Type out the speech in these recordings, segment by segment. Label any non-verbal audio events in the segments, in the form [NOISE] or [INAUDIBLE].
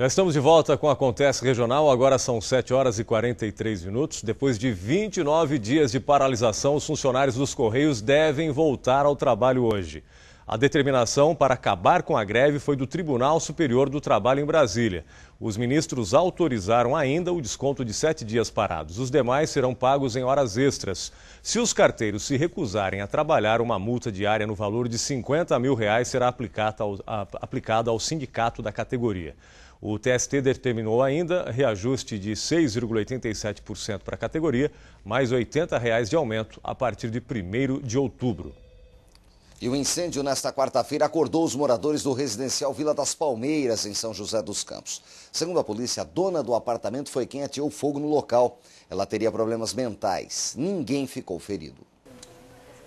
Já estamos de volta com a Acontece Regional, agora são 7 horas e 43 minutos. Depois de 29 dias de paralisação, os funcionários dos Correios devem voltar ao trabalho hoje. A determinação para acabar com a greve foi do Tribunal Superior do Trabalho em Brasília. Os ministros autorizaram ainda o desconto de sete dias parados. Os demais serão pagos em horas extras. Se os carteiros se recusarem a trabalhar, uma multa diária no valor de 50 mil reais será aplicada ao, aplicada ao sindicato da categoria. O TST determinou ainda reajuste de 6,87% para a categoria, mais R$ 80 reais de aumento a partir de 1 de outubro. E o incêndio nesta quarta-feira acordou os moradores do residencial Vila das Palmeiras, em São José dos Campos. Segundo a polícia, a dona do apartamento foi quem atirou fogo no local. Ela teria problemas mentais. Ninguém ficou ferido.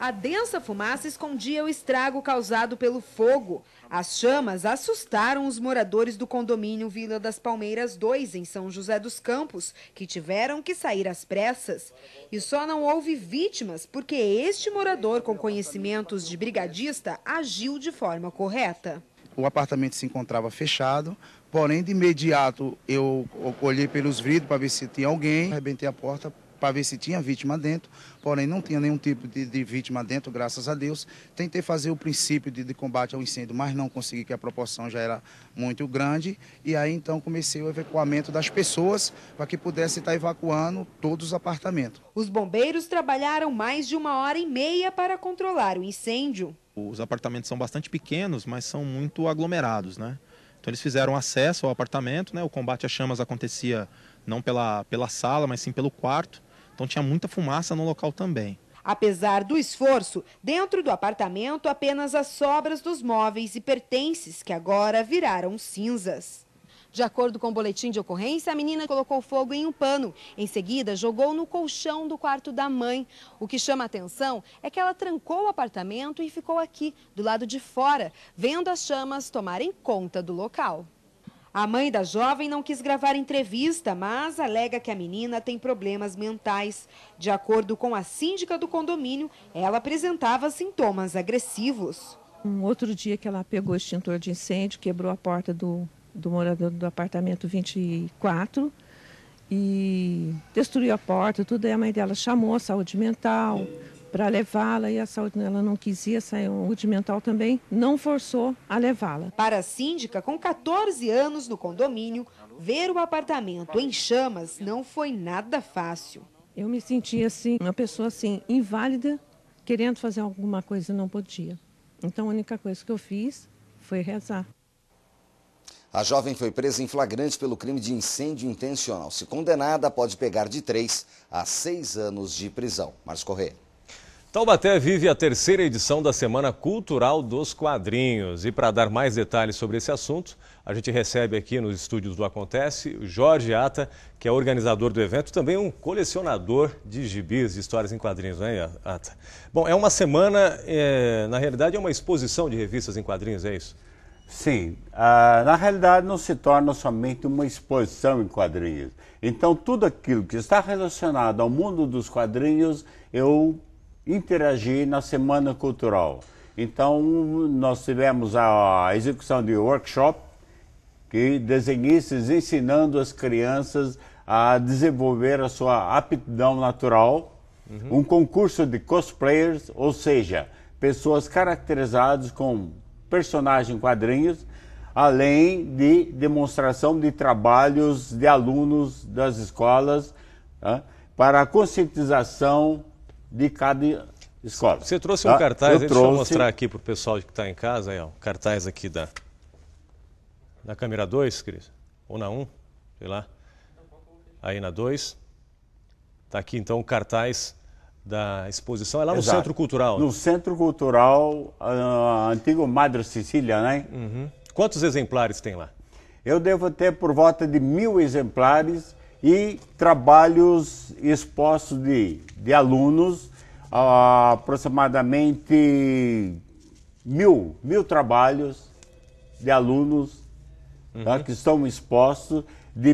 A densa fumaça escondia o estrago causado pelo fogo. As chamas assustaram os moradores do condomínio Vila das Palmeiras 2, em São José dos Campos, que tiveram que sair às pressas. E só não houve vítimas porque este morador, com conhecimentos de brigadista, agiu de forma correta. O apartamento se encontrava fechado, porém, de imediato eu olhei pelos vidros para ver se tinha alguém, arrebentei a porta, para ver se tinha vítima dentro, porém não tinha nenhum tipo de, de vítima dentro, graças a Deus. Tentei fazer o princípio de, de, combate ao incêndio, mas não consegui, que a proporção já era muito grande. E aí então comecei o evacuamento das pessoas para que pudesse estar tá evacuando todos os apartamentos. Os bombeiros trabalharam mais de uma hora e meia para controlar o incêndio. Os apartamentos são bastante pequenos, mas são muito aglomerados, né? Então eles fizeram acesso ao apartamento, né? O combate às chamas acontecia não pela, pela sala, mas sim pelo quarto. Então tinha muita fumaça no local também. Apesar do esforço, dentro do apartamento apenas as sobras dos móveis e pertences que agora viraram cinzas. De acordo com o boletim de ocorrência, a menina colocou fogo em um pano. Em seguida, jogou no colchão do quarto da mãe. O que chama atenção é que ela trancou o apartamento e ficou aqui, do lado de fora, vendo as chamas tomarem conta do local. A mãe da jovem não quis gravar entrevista, mas alega que a menina tem problemas mentais. De acordo com a síndica do condomínio, ela apresentava sintomas agressivos. Um outro dia que ela pegou extintor de incêndio, quebrou a porta do, do morador do apartamento 24 e destruiu a porta, tudo. Aí a mãe dela chamou a saúde mental, para levá-la e a saúde ela não quis ir, saiu é um rudimental também, não forçou a levá-la. Para a síndica, com 14 anos no condomínio, ver o apartamento em chamas não foi nada fácil. Eu me senti assim, uma pessoa assim, inválida, querendo fazer alguma coisa e não podia. Então a única coisa que eu fiz foi rezar. A jovem foi presa em flagrante pelo crime de incêndio intencional. Se condenada, pode pegar de 3 a 6 anos de prisão. Marcos Corrêa. Taubaté vive a terceira edição da Semana Cultural dos Quadrinhos. E para dar mais detalhes sobre esse assunto, a gente recebe aqui nos estúdios do Acontece o Jorge Ata, que é organizador do evento, também um colecionador de gibis, de histórias em quadrinhos, não é, Ata? Bom, é uma semana, é, na realidade, é uma exposição de revistas em quadrinhos, é isso? Sim, ah, na realidade não se torna somente uma exposição em quadrinhos. Então, tudo aquilo que está relacionado ao mundo dos quadrinhos, eu interagir na Semana Cultural. Então, nós tivemos a execução de workshop que desenhistas ensinando as crianças a desenvolver a sua aptidão natural, uhum. um concurso de cosplayers, ou seja, pessoas caracterizadas com personagens quadrinhos, além de demonstração de trabalhos de alunos das escolas para a conscientização de cada escola. Você trouxe tá? um cartaz, eu deixa trouxe... eu mostrar aqui para o pessoal que está em casa, aí, ó, cartaz aqui da, da câmera 2, Cris, ou na 1, um, sei lá, aí na 2. Está aqui então o cartaz da exposição, é lá no Exato. Centro Cultural. Né? No Centro Cultural, uh, antigo Madre Sicília, né? Uhum. Quantos exemplares tem lá? Eu devo ter por volta de mil exemplares e trabalhos expostos de, de alunos, ah, aproximadamente mil, mil trabalhos de alunos tá, uhum. tá, que estão expostos, de,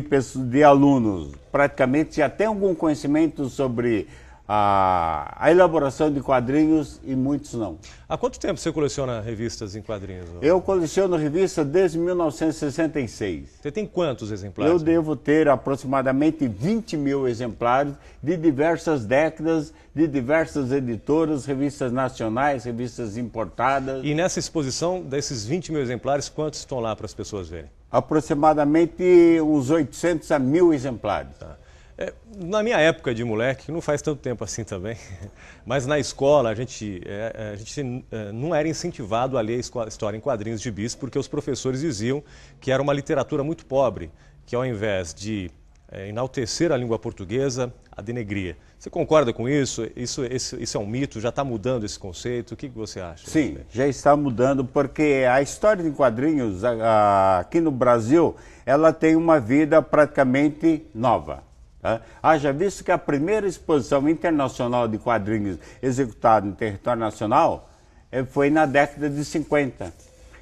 de alunos praticamente já tem algum conhecimento sobre a, a elaboração de quadrinhos e muitos não. Há quanto tempo você coleciona revistas em quadrinhos? Eu coleciono revistas desde 1966. Você tem quantos exemplares? Eu devo ter aproximadamente 20 mil exemplares de diversas décadas, de diversas editoras, revistas nacionais, revistas importadas. E nessa exposição, desses 20 mil exemplares, quantos estão lá para as pessoas verem? Aproximadamente uns 800 a mil exemplares. Tá. É, na minha época de moleque, não faz tanto tempo assim também, [LAUGHS] mas na escola a gente, é, é, a gente é, não era incentivado a ler história em quadrinhos de bis, porque os professores diziam que era uma literatura muito pobre, que ao invés de é, enaltecer a língua portuguesa, a denegria. Você concorda com isso? Isso, isso é um mito? Já está mudando esse conceito? O que, que você acha? Sim, já está mudando, porque a história de quadrinhos a, a, aqui no Brasil, ela tem uma vida praticamente nova. Tá? Haja visto que a primeira exposição internacional de quadrinhos executada em território nacional eh, foi na década de 50.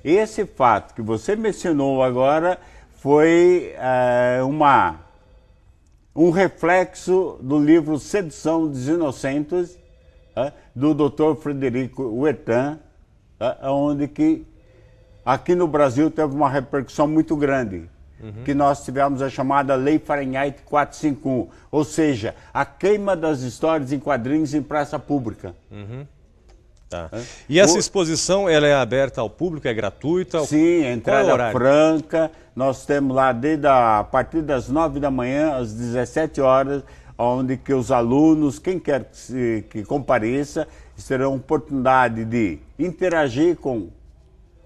Esse fato que você mencionou agora foi é, uma, um reflexo do livro Sedução dos Inocentes, tá? do Dr. Frederico Huetan, tá? onde que aqui no Brasil teve uma repercussão muito grande uhum. que nós tivemos a chamada Lei Fahrenheit 451, ou seja, a queima das histórias em quadrinhos em praça pública. Uhum. Tá. E essa o... exposição ela é aberta ao público, é gratuita? Sim, é entrada é franca. Nós temos lá desde a, a partir das 9 da manhã às 17 horas, onde que os alunos, quem quer que, se, que compareça, terão oportunidade de interagir com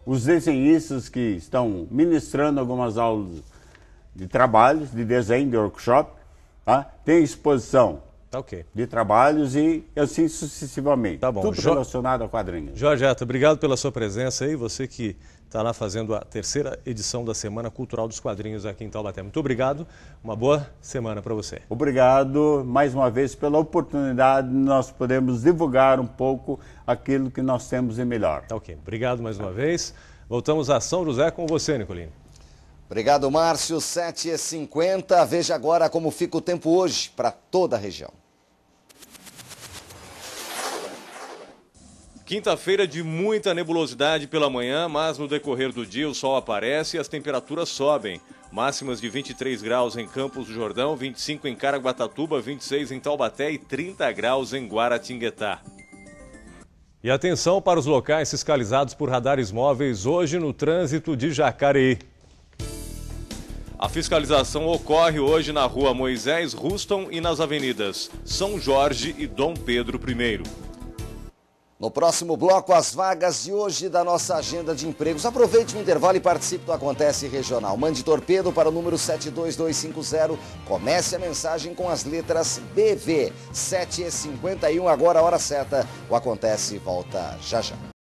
os desenhistas que estão ministrando algumas aulas de trabalhos, de desenho, de workshop. Tá? Tem exposição Tá ok. De trabalhos e assim sucessivamente. Tá bom. Tudo jo... relacionado a quadrinhos. Jorge Ato, obrigado pela sua presença aí. Você que está lá fazendo a terceira edição da Semana Cultural dos Quadrinhos aqui em Taubaté. Muito obrigado. Uma boa semana para você. Obrigado mais uma vez pela oportunidade de nós podermos divulgar um pouco aquilo que nós temos de melhor. Tá ok. Obrigado mais uma vez. Voltamos a São José com você, Nicolino. Obrigado, Márcio. 7h50. Veja agora como fica o tempo hoje para toda a região. Quinta-feira de muita nebulosidade pela manhã, mas no decorrer do dia o sol aparece e as temperaturas sobem. Máximas de 23 graus em Campos do Jordão, 25 em Caraguatatuba, 26 em Taubaté e 30 graus em Guaratinguetá. E atenção para os locais fiscalizados por radares móveis hoje no trânsito de Jacareí. A fiscalização ocorre hoje na rua Moisés Ruston e nas avenidas São Jorge e Dom Pedro I. No próximo bloco, as vagas de hoje da nossa agenda de empregos. Aproveite o intervalo e participe do Acontece Regional. Mande torpedo para o número 72250. Comece a mensagem com as letras BV. 7 e 51 agora a hora certa. O Acontece volta já já.